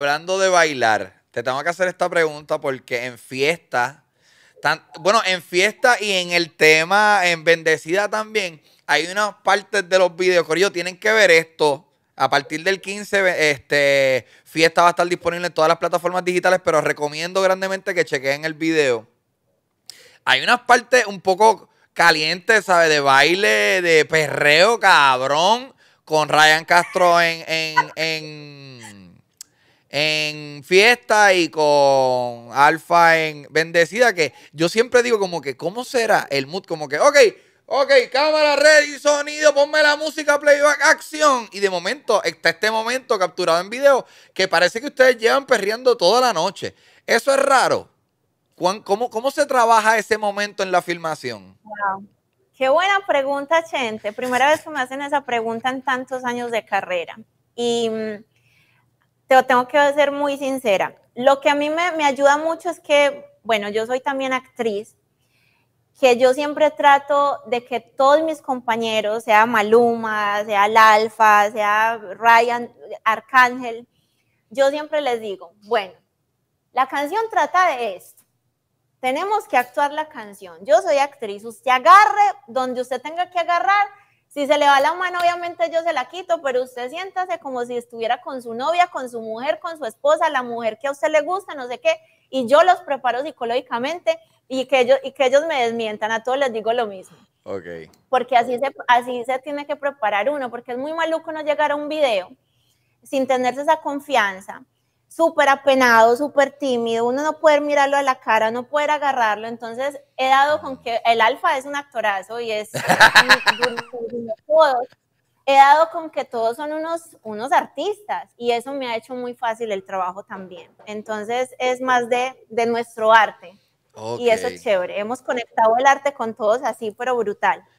Hablando de bailar, te tengo que hacer esta pregunta porque en fiesta, bueno, en fiesta y en el tema, en Bendecida también, hay unas partes de los videos, yo, tienen que ver esto. A partir del 15, este, Fiesta va a estar disponible en todas las plataformas digitales, pero recomiendo grandemente que chequen el video. Hay unas partes un poco calientes, ¿sabes? De baile, de perreo, cabrón, con Ryan Castro en en Fiesta y con Alfa en Bendecida, que yo siempre digo como que, ¿cómo será el mood? Como que, ok, ok, cámara, red y sonido, ponme la música, playback, acción. Y de momento, está este momento capturado en video que parece que ustedes llevan perreando toda la noche. Eso es raro. ¿Cómo, cómo se trabaja ese momento en la filmación? Wow. Qué buena pregunta, gente Primera vez que me hacen esa pregunta en tantos años de carrera. Y mm, tengo que ser muy sincera. Lo que a mí me, me ayuda mucho es que, bueno, yo soy también actriz, que yo siempre trato de que todos mis compañeros, sea Maluma, sea Alfa, sea Ryan, Arcángel, yo siempre les digo, bueno, la canción trata de esto. Tenemos que actuar la canción. Yo soy actriz. Usted agarre donde usted tenga que agarrar si se le va la mano, obviamente yo se la quito, pero usted siéntase como si estuviera con su novia, con su mujer, con su esposa, la mujer que a usted le gusta, no sé qué, y yo los preparo psicológicamente y que ellos, y que ellos me desmientan, a todos les digo lo mismo. Okay. Porque así se, así se tiene que preparar uno, porque es muy maluco no llegar a un video sin tenerse esa confianza súper apenado, súper tímido, uno no puede mirarlo a la cara, no puede agarrarlo, entonces he dado con que el alfa es un actorazo y es he dado con que todos son unos, unos artistas y eso me ha hecho muy fácil el trabajo también, entonces es más de, de nuestro arte y eso es chévere, hemos conectado el arte con todos así pero brutal.